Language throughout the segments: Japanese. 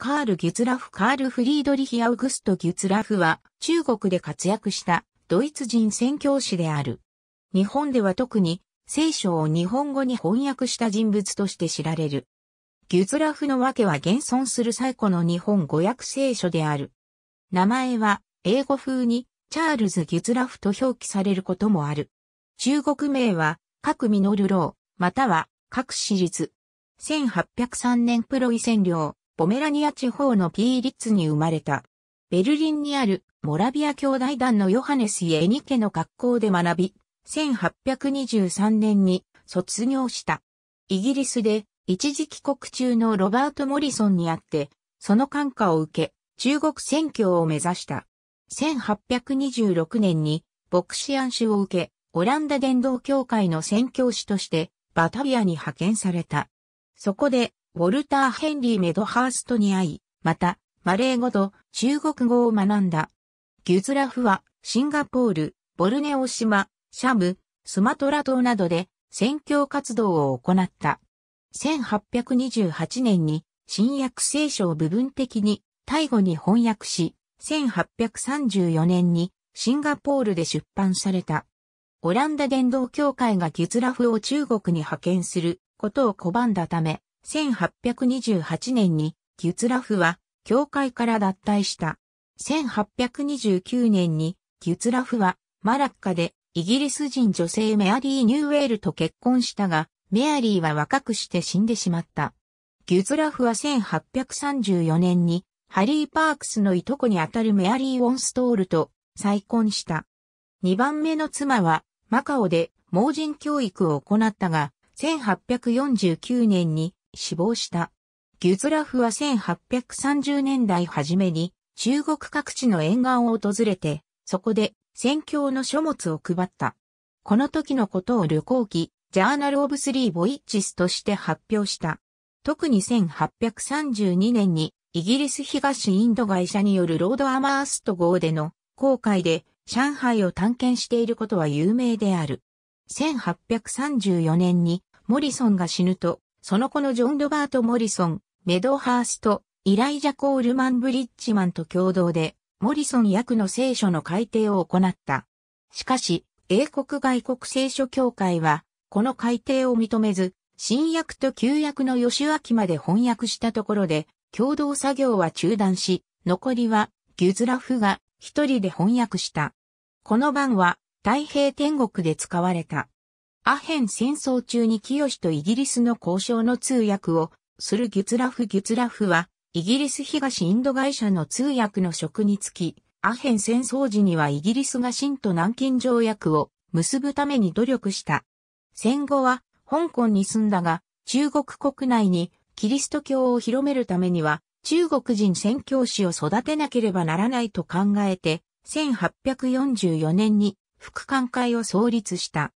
カール・ギュツラフ・カール・フリードリヒ・アウグスト・ギュツラフは中国で活躍したドイツ人宣教師である。日本では特に聖書を日本語に翻訳した人物として知られる。ギュツラフの訳は現存する最古の日本語訳聖書である。名前は英語風にチャールズ・ギュツラフと表記されることもある。中国名は各ミノルロー、または各私立。1803年プロイン領、ポメラニア地方のピーリッツに生まれた。ベルリンにあるモラビア兄弟団のヨハネス・イエニケの学校で学び、1823年に卒業した。イギリスで一時帰国中のロバート・モリソンに会って、その感化を受け、中国選挙を目指した。1826年に、牧師安氏を受け、オランダ伝道協会の宣教師として、バタビアに派遣された。そこで、ウォルター・ヘンリー・メドハーストに会い、また、マレー語と中国語を学んだ。ギュズラフは、シンガポール、ボルネオ島、シャム、スマトラ島などで宣教活動を行った。1828年に新約聖書を部分的にタイ語に翻訳し、1834年にシンガポールで出版された。オランダ伝道協会がギュズラフを中国に派遣することを拒んだため、1828年にギュツラフは教会から脱退した。1829年にギュツラフはマラッカでイギリス人女性メアリー・ニューウェールと結婚したが、メアリーは若くして死んでしまった。ギュツラフは1834年にハリー・パークスのいとこにあたるメアリー・ウォンストールと再婚した。2番目の妻はマカオで盲人教育を行ったが、1849年に死亡した。ギュズラフは1830年代初めに中国各地の沿岸を訪れて、そこで宣教の書物を配った。この時のことを旅行記、ジャーナル・オブ・スリー・ボイッチスとして発表した。特に1832年にイギリス東インド会社によるロード・アマースト号での航海で上海を探検していることは有名である。1834年にモリソンが死ぬとその子のジョン・ロバート・モリソン、メドハースト、イライジャ・コールマン・ブリッジマンと共同で、モリソン役の聖書の改訂を行った。しかし、英国外国聖書協会は、この改訂を認めず、新訳と旧訳の吉脇まで翻訳したところで、共同作業は中断し、残りは、ギュズラフが一人で翻訳した。この版は、太平天国で使われた。アヘン戦争中に清とイギリスの交渉の通訳をするギュツラフ・ギュツラフは、イギリス東インド会社の通訳の職につき、アヘン戦争時にはイギリスが新と南京条約を結ぶために努力した。戦後は香港に住んだが、中国国内にキリスト教を広めるためには、中国人宣教師を育てなければならないと考えて、1844年に副官会を創立した。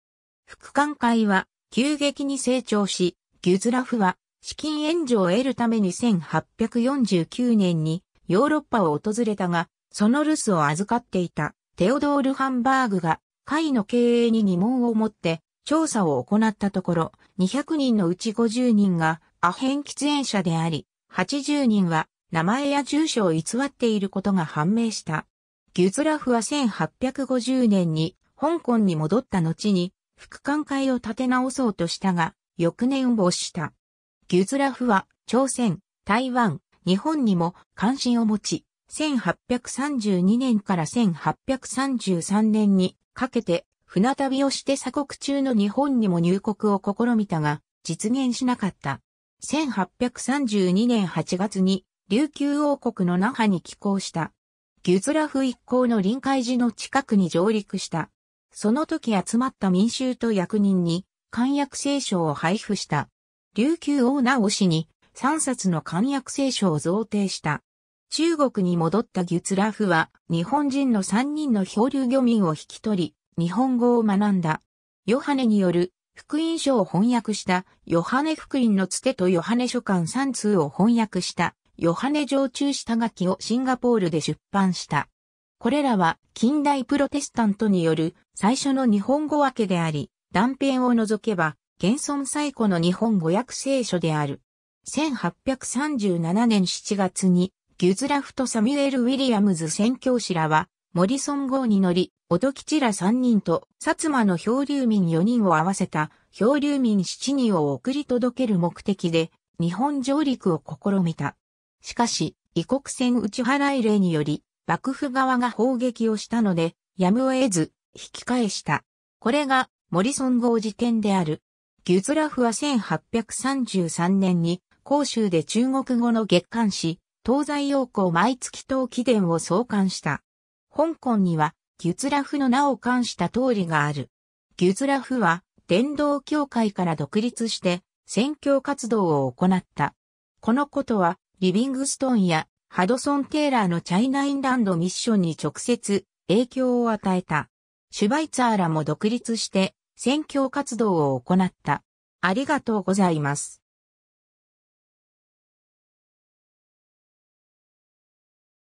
副官会は急激に成長し、ギュズラフは資金援助を得るために1849年にヨーロッパを訪れたが、その留守を預かっていたテオドール・ハンバーグが会の経営に疑問を持って調査を行ったところ、200人のうち50人がアヘン喫煙者であり、80人は名前や住所を偽っていることが判明した。ギュズラフは1850年に香港に戻った後に副官会を立て直そうとしたが、翌年没した。ギュズラフは、朝鮮、台湾、日本にも関心を持ち、1832年から1833年にかけて船旅をして鎖国中の日本にも入国を試みたが、実現しなかった。1832年8月に琉球王国の那覇に寄港した。ギュズラフ一行の臨海寺の近くに上陸した。その時集まった民衆と役人に、漢訳聖書を配布した。琉球王直氏に、3冊の漢訳聖書を贈呈した。中国に戻ったギュツラフは、日本人の3人の漂流漁民を引き取り、日本語を学んだ。ヨハネによる福音書を翻訳したヨハネ福音のつてとヨハネ書簡3通を翻訳したヨハネ上中下書きをシンガポールで出版した。これらは近代プロテスタントによる最初の日本語訳であり、断片を除けば、現存最古の日本語訳聖書である。1837年7月に、ギュズラフとサミュエル・ウィリアムズ宣教師らは、モリソン号に乗り、オドキチら3人と、薩摩の漂流民4人を合わせた、漂流民7人を送り届ける目的で、日本上陸を試みた。しかし、異国船打ち払い例により、幕府側が砲撃をしたので、やむを得ず、引き返した。これが、モリソン号辞典である。ギュズラフは1833年に、広州で中国語の月刊誌、東西洋行毎月等記伝を創刊した。香港には、ギュズラフの名を冠した通りがある。ギュズラフは、伝道協会から独立して、宣教活動を行った。このことは、リビングストーンやハドソン・テイラーのチャイナ・インランドミッションに直接影響を与えた。シュバイツァーらも独立して、宣教活動を行った。ありがとうございます。